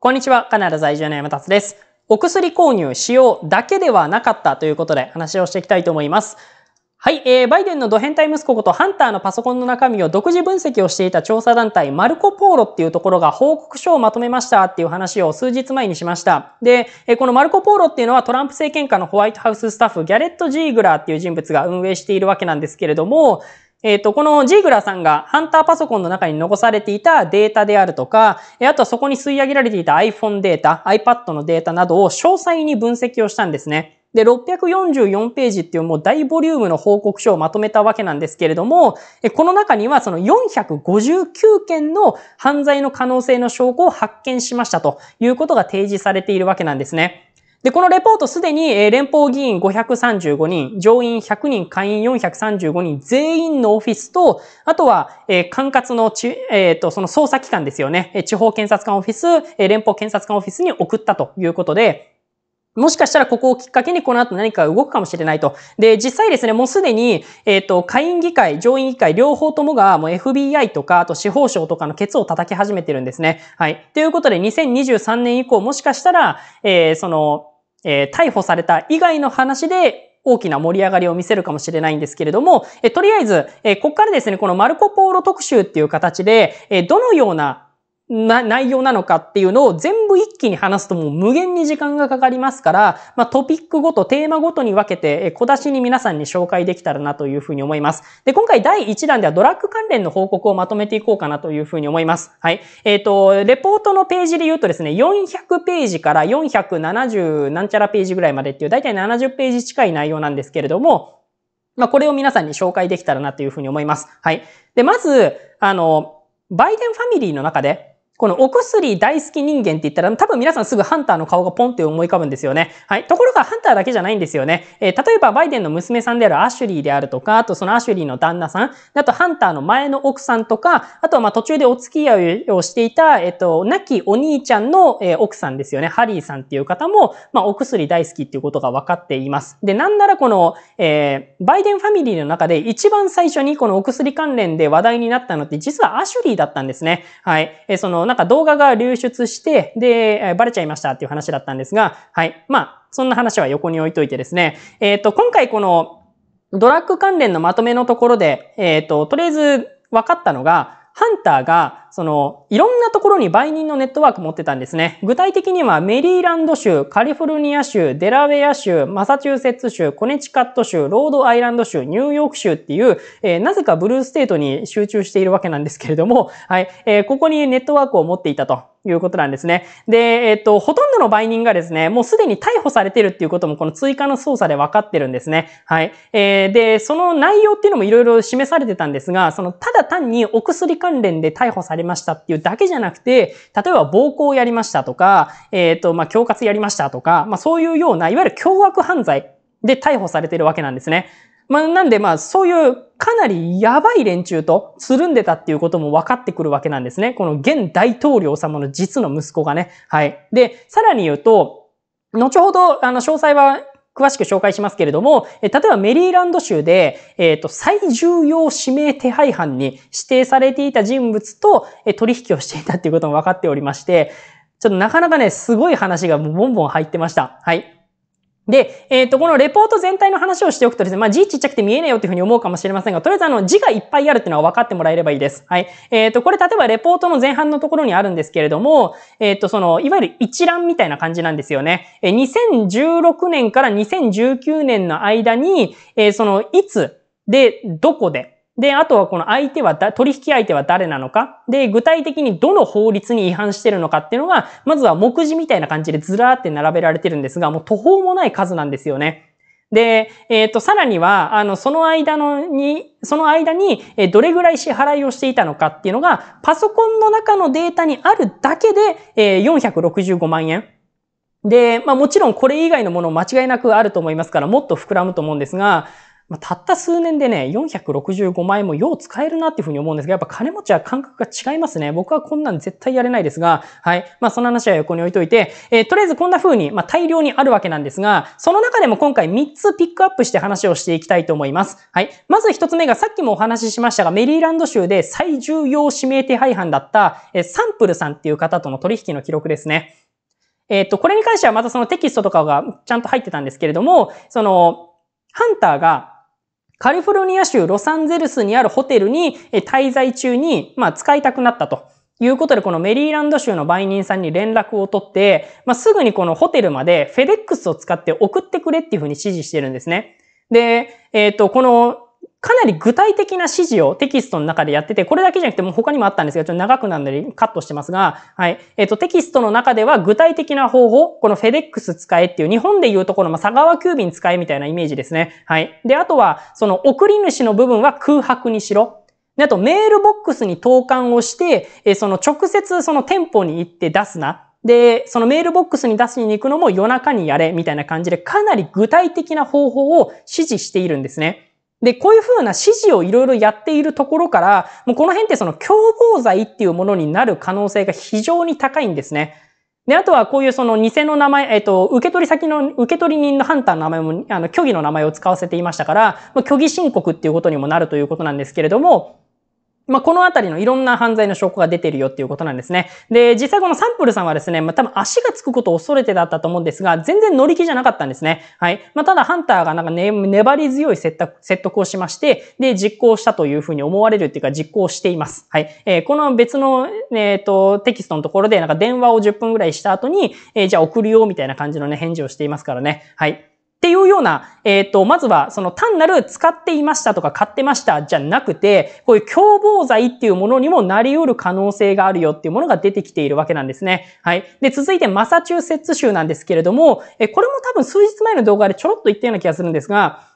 こんにちは、カナダ在住の山達です。お薬購入、使用だけではなかったということで話をしていきたいと思います。はい、えー、バイデンのド変態息子ことハンターのパソコンの中身を独自分析をしていた調査団体マルコ・ポーロっていうところが報告書をまとめましたっていう話を数日前にしました。で、えー、このマルコ・ポーロっていうのはトランプ政権下のホワイトハウススタッフギャレット・ジーグラーっていう人物が運営しているわけなんですけれども、えっ、ー、と、このジーグラーさんがハンターパソコンの中に残されていたデータであるとか、あとはそこに吸い上げられていた iPhone データ、iPad のデータなどを詳細に分析をしたんですね。で、644ページっていうもう大ボリュームの報告書をまとめたわけなんですけれども、この中にはその459件の犯罪の可能性の証拠を発見しましたということが提示されているわけなんですね。で、このレポートすでに連邦議員535人、上院100人、下院435人、全員のオフィスと、あとは、え管轄のえっ、ー、と、その捜査機関ですよね。地方検察官オフィス、連邦検察官オフィスに送ったということで、もしかしたらここをきっかけにこの後何か動くかもしれないと。で、実際ですね、もうすでに、えっ、ー、と、下院議会、上院議会、両方ともがもう FBI とか、あと司法省とかのケツを叩き始めてるんですね。はい。ということで、2023年以降、もしかしたら、えー、その、えー、逮捕された以外の話で、大きな盛り上がりを見せるかもしれないんですけれども、えとりあえず、えここからですね、このマルコ・ポーロ特集っていう形で、えどのようなな、内容なのかっていうのを全部一気に話すともう無限に時間がかかりますから、まあ、トピックごと、テーマごとに分けて、小出しに皆さんに紹介できたらなというふうに思います。で、今回第1弾ではドラッグ関連の報告をまとめていこうかなというふうに思います。はい。えっ、ー、と、レポートのページで言うとですね、400ページから470なんちゃらページぐらいまでっていう、だいたい70ページ近い内容なんですけれども、まあ、これを皆さんに紹介できたらなというふうに思います。はい。で、まず、あの、バイデンファミリーの中で、このお薬大好き人間って言ったら、多分皆さんすぐハンターの顔がポンって思い浮かぶんですよね。はい。ところがハンターだけじゃないんですよね。えー、例えばバイデンの娘さんであるアシュリーであるとか、あとそのアシュリーの旦那さん、あとハンターの前の奥さんとか、あとはまあ途中でお付き合いをしていた、えっ、ー、と、亡きお兄ちゃんの、えー、奥さんですよね。ハリーさんっていう方も、まあ、お薬大好きっていうことが分かっています。で、なんならこの、えバイデンファミリーの中で一番最初にこのお薬関連で話題になったのって、実はアシュリーだったんですね。はい。えその、なんか動画が流出して、で、バレちゃいましたっていう話だったんですが、はい。まあ、そんな話は横に置いといてですね。えっ、ー、と、今回このドラッグ関連のまとめのところで、えっ、ー、と、とりあえず分かったのが、ハンターがその、いろんなところに売人のネットワーク持ってたんですね。具体的にはメリーランド州、カリフォルニア州、デラウェア州、マサチューセッツ州、コネチカット州、ロードアイランド州、ニューヨーク州っていう、えー、なぜかブルーステートに集中しているわけなんですけれども、はい、えー、ここにネットワークを持っていたと。いうことなんですね。で、えっ、と、ほとんどの売人がですね、もうすでに逮捕されてるっていうこともこの追加の捜査で分かってるんですね。はい。えー、で、その内容っていうのもいろいろ示されてたんですが、その、ただ単にお薬関連で逮捕されましたっていうだけじゃなくて、例えば暴行をやりましたとか、えっ、ー、と、まあ、恐喝やりましたとか、まあ、そういうような、いわゆる凶悪犯罪で逮捕されてるわけなんですね。まあ、なんでまあ、そういうかなりやばい連中とつるんでたっていうことも分かってくるわけなんですね。この現大統領様の実の息子がね。はい。で、さらに言うと、後ほど、あの、詳細は詳しく紹介しますけれども、え例えばメリーランド州で、えっ、ー、と、最重要指名手配犯に指定されていた人物と、え取引をしていたっていうことも分かっておりまして、ちょっとなかなかね、すごい話がもうボンボン入ってました。はい。で、えっ、ー、と、このレポート全体の話をしておくとですね、まあ字ちっちゃくて見えないよっていうふうに思うかもしれませんが、とりあえずあの字がいっぱいあるっていうのは分かってもらえればいいです。はい。えっ、ー、と、これ例えばレポートの前半のところにあるんですけれども、えっ、ー、と、その、いわゆる一覧みたいな感じなんですよね。え2016年から2019年の間に、えその、いつ、で、どこで、で、あとはこの相手はだ、取引相手は誰なのか、で、具体的にどの法律に違反してるのかっていうのが、まずは目次みたいな感じでずらーって並べられてるんですが、もう途方もない数なんですよね。で、えっ、ー、と、さらには、あの、その間のに、その間に、えどれぐらい支払いをしていたのかっていうのが、パソコンの中のデータにあるだけで、えー、465万円。で、まあもちろんこれ以外のもの間違いなくあると思いますから、もっと膨らむと思うんですが、まあ、たった数年でね、465万円もよう使えるなっていうふうに思うんですが、やっぱ金持ちは感覚が違いますね。僕はこんなん絶対やれないですが、はい。まあ、その話は横に置いといて、えー、とりあえずこんな風に、まあ、大量にあるわけなんですが、その中でも今回3つピックアップして話をしていきたいと思います。はい。まず1つ目がさっきもお話ししましたが、メリーランド州で最重要指名手配犯だった、えー、サンプルさんっていう方との取引の記録ですね。えー、と、これに関してはまたそのテキストとかがちゃんと入ってたんですけれども、その、ハンターがカリフォルニア州ロサンゼルスにあるホテルに滞在中に、まあ、使いたくなったと。いうことで、このメリーランド州の売人さんに連絡を取って、まあ、すぐにこのホテルまでフェデックスを使って送ってくれっていうふうに指示してるんですね。で、えっ、ー、と、このかなり具体的な指示をテキストの中でやってて、これだけじゃなくてもう他にもあったんですが、ちょっと長くなるのでカットしてますが、はい。えっ、と、テキストの中では具体的な方法、このフェデックス使えっていう日本でいうところの佐川急便使えみたいなイメージですね。はい。で、あとは、その送り主の部分は空白にしろ。で、あとメールボックスに投函をして、えー、その直接その店舗に行って出すな。で、そのメールボックスに出しに行くのも夜中にやれみたいな感じでかなり具体的な方法を指示しているんですね。で、こういうふうな指示をいろいろやっているところから、もうこの辺ってその共謀罪っていうものになる可能性が非常に高いんですね。で、あとはこういうその偽の名前、えっ、ー、と、受け取り先の、受取人のハンターの名前も、あの、虚偽の名前を使わせていましたから、虚偽申告っていうことにもなるということなんですけれども、まあ、このあたりのいろんな犯罪の証拠が出てるよっていうことなんですね。で、実際このサンプルさんはですね、まあ、多分足がつくことを恐れてだったと思うんですが、全然乗り気じゃなかったんですね。はい。まあ、ただハンターがなんか、ね、粘り強い説得をしまして、で、実行したというふうに思われるっていうか、実行しています。はい。えー、この別の、えっ、ー、と、テキストのところで、なんか電話を10分ぐらいした後に、えー、じゃあ送るよみたいな感じのね、返事をしていますからね。はい。っていうような、えっ、ー、と、まずは、その単なる使っていましたとか買ってましたじゃなくて、こういう共謀罪っていうものにもなり得る可能性があるよっていうものが出てきているわけなんですね。はい。で、続いてマサチューセッツ州なんですけれども、えこれも多分数日前の動画でちょろっと言ったような気がするんですが、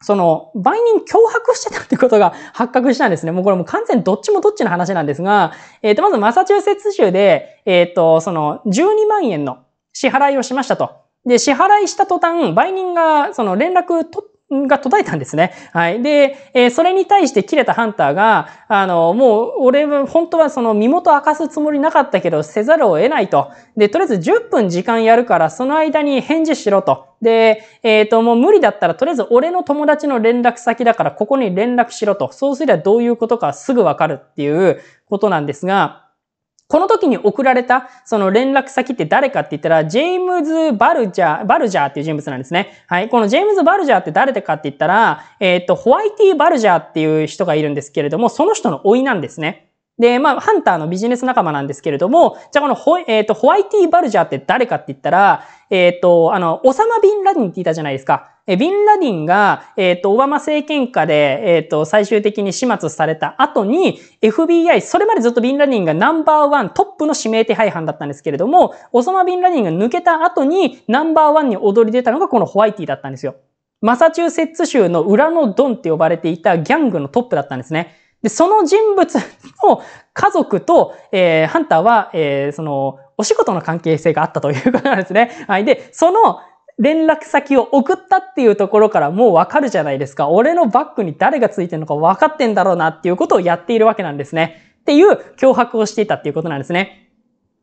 その、売人脅迫してたってことが発覚したんですね。もうこれも完全どっちもどっちの話なんですが、えっ、ー、と、まずマサチューセッツ州で、えっ、ー、と、その、12万円の支払いをしましたと。で、支払いした途端、売人がその連絡と、が途絶えたんですね。はい。で、えー、それに対して切れたハンターが、あの、もう、俺は、本当はその身元明かすつもりなかったけど、せざるを得ないと。で、とりあえず10分時間やるから、その間に返事しろと。で、えっ、ー、と、もう無理だったら、とりあえず俺の友達の連絡先だから、ここに連絡しろと。そうすればどういうことかすぐわかるっていうことなんですが、この時に送られた、その連絡先って誰かって言ったら、ジェームズ・バルジャー、バルジャーっていう人物なんですね。はい。このジェームズ・バルジャーって誰でかって言ったら、えー、っと、ホワイティ・バルジャーっていう人がいるんですけれども、その人の甥なんですね。で、まあ、ハンターのビジネス仲間なんですけれども、じゃあこのホ,、えー、っとホワイティ・バルジャーって誰かって言ったら、えー、っと、あの、オサマ・ビン・ラディンって言ったじゃないですか。えビンラディンが、えっ、ー、と、オバマ政権下で、えっ、ー、と、最終的に始末された後に、FBI、それまでずっとビンラディンがナンバーワン、トップの指名手配犯だったんですけれども、オソマ・ビンラディンが抜けた後に、ナンバーワンに躍り出たのがこのホワイティだったんですよ。マサチューセッツ州の裏のドンって呼ばれていたギャングのトップだったんですね。で、その人物の家族と、えー、ハンターは、えー、その、お仕事の関係性があったということなんですね。はい。で、その、連絡先を送ったっていうところからもうわかるじゃないですか。俺のバッグに誰がついてるのかわかってんだろうなっていうことをやっているわけなんですね。っていう脅迫をしていたっていうことなんですね。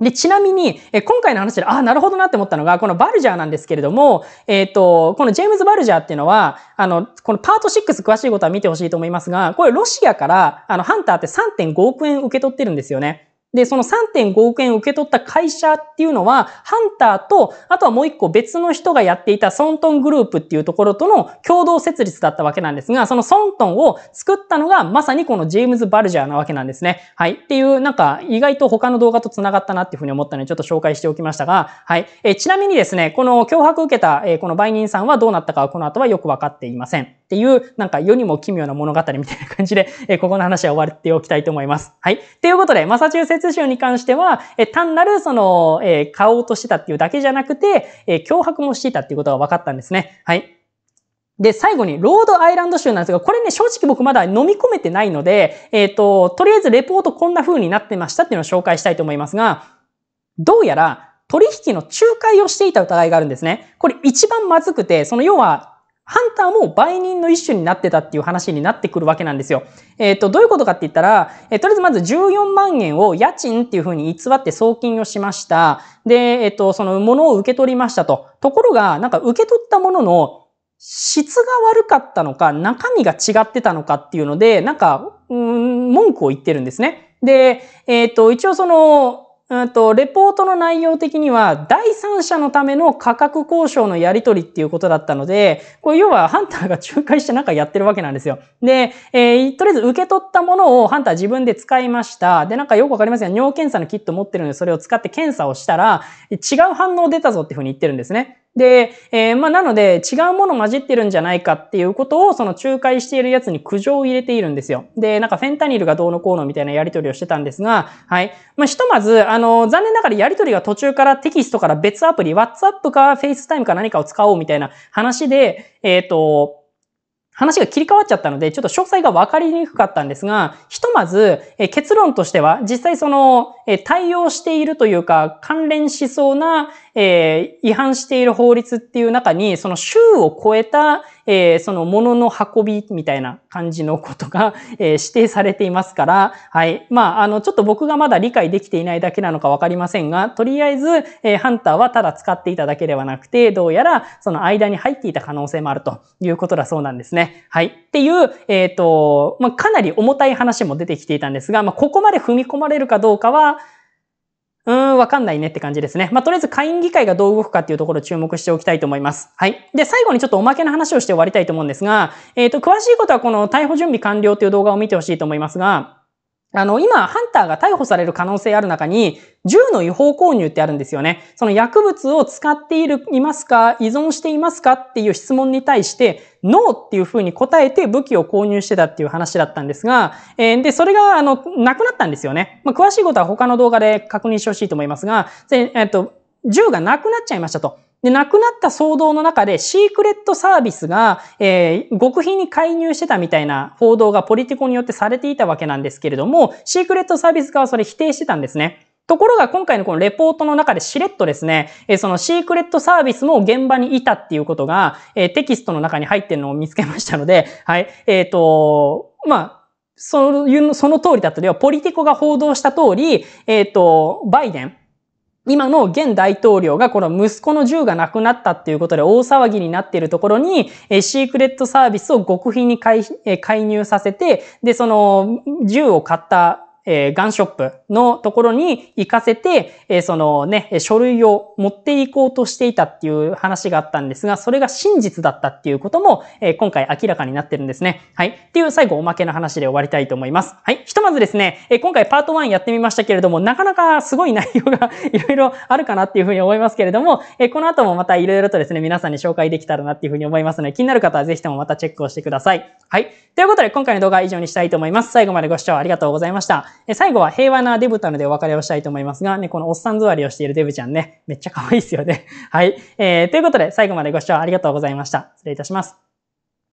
で、ちなみに、え今回の話で、ああ、なるほどなって思ったのが、このバルジャーなんですけれども、えっ、ー、と、このジェームズ・バルジャーっていうのは、あの、このパート6詳しいことは見てほしいと思いますが、これロシアから、あの、ハンターって3.5億円受け取ってるんですよね。で、その3.5億円を受け取った会社っていうのは、ハンターと、あとはもう一個別の人がやっていたソントングループっていうところとの共同設立だったわけなんですが、そのソントンを作ったのがまさにこのジェームズ・バルジャーなわけなんですね。はい。っていう、なんか意外と他の動画と繋がったなっていうふうに思ったのでちょっと紹介しておきましたが、はい。えちなみにですね、この脅迫を受けた、えこの売人さんはどうなったかはこの後はよくわかっていません。っていう、なんか世にも奇妙な物語みたいな感じで、えここの話は終わっておきたいと思います。はい。ということで、マサチューセッツ州に関しては、え単なるその、え買おうとしてたっていうだけじゃなくて、え脅迫もしていたっていうことが分かったんですね。はい。で、最後に、ロードアイランド州なんですが、これね、正直僕まだ飲み込めてないので、えっ、ー、と、とりあえずレポートこんな風になってましたっていうのを紹介したいと思いますが、どうやら、取引の仲介をしていた疑いがあるんですね。これ一番まずくて、その要は、ハンターも売人の一種になってたっていう話になってくるわけなんですよ。えっ、ー、と、どういうことかって言ったら、えー、とりあえずまず14万円を家賃っていうふうに偽って送金をしました。で、えっ、ー、と、そのものを受け取りましたと。ところが、なんか受け取ったものの質が悪かったのか、中身が違ってたのかっていうので、なんか、うん、文句を言ってるんですね。で、えっ、と、一応その、うんと、レポートの内容的には、第三者のための価格交渉のやり取りっていうことだったので、これ要はハンターが仲介してなんかやってるわけなんですよ。で、えー、とりあえず受け取ったものをハンター自分で使いました。で、なんかよくわかりませんが、尿検査のキット持ってるので、それを使って検査をしたら、違う反応出たぞっていうふうに言ってるんですね。で、えー、まあ、なので、違うもの混じってるんじゃないかっていうことを、その仲介しているやつに苦情を入れているんですよ。で、なんかフェンタニルがどうのこうのみたいなやり取りをしてたんですが、はい。まあ、ひとまず、あの、残念ながらやり取りが途中からテキストから別アプリ、WhatsApp か FaceTime か何かを使おうみたいな話で、えっ、ー、と、話が切り替わっちゃったので、ちょっと詳細が分かりにくかったんですが、ひとまず、え結論としては、実際その、え対応しているというか、関連しそうな、え違反している法律っていう中に、その州を超えた、えその物の運びみたいな感じのことが、え指定されていますから、はい。まあ、あの、ちょっと僕がまだ理解できていないだけなのかわかりませんが、とりあえず、えハンターはただ使っていただけではなくて、どうやらその間に入っていた可能性もあるということだそうなんですね。はい。っていう、えっ、ー、と、まあ、かなり重たい話も出てきていたんですが、まあ、ここまで踏み込まれるかどうかは、うーん、わかんないねって感じですね。まあ、とりあえず下院議会がどう動くかっていうところを注目しておきたいと思います。はい。で、最後にちょっとおまけの話をして終わりたいと思うんですが、えっ、ー、と、詳しいことはこの逮捕準備完了という動画を見てほしいと思いますが、あの、今、ハンターが逮捕される可能性ある中に、銃の違法購入ってあるんですよね。その薬物を使っている、いますか依存していますかっていう質問に対して、ノーっていう風に答えて武器を購入してたっていう話だったんですが、えー、で、それが、あの、なくなったんですよね。まあ、詳しいことは他の動画で確認してほしいと思いますが、えっと、銃がなくなっちゃいましたと。で、亡くなった騒動の中でシークレットサービスが、えー、極秘に介入してたみたいな報道がポリティコによってされていたわけなんですけれども、シークレットサービス側はそれ否定してたんですね。ところが今回のこのレポートの中でしれっとですね、そのシークレットサービスも現場にいたっていうことが、テキストの中に入ってるのを見つけましたので、はい、えっ、ー、と、まあ、その、その通りだったでは、ポリティコが報道した通り、えっ、ー、と、バイデン、今の現大統領がこの息子の銃がなくなったっていうことで大騒ぎになっているところに、えシークレットサービスを極秘に介入させて、で、その銃を買ったえー、ガンショップのところに行かせて、えー、そのね、書類を持っていこうとしていたっていう話があったんですが、それが真実だったっていうことも、えー、今回明らかになってるんですね。はい。っていう最後おまけの話で終わりたいと思います。はい。ひとまずですね、え今回パート1やってみましたけれども、なかなかすごい内容が いろいろあるかなっていうふうに思いますけれども、えこの後もまたいろいろとですね、皆さんに紹介できたらなっていうふうに思いますので、気になる方はぜひともまたチェックをしてください。はい。ということで今回の動画は以上にしたいと思います。最後までご視聴ありがとうございました。最後は平和なデブたのでお別れをしたいと思いますが、ね、このおっさん座りをしているデブちゃんね、めっちゃ可愛いですよね。はい。えー、ということで、最後までご視聴ありがとうございました。失礼いたします。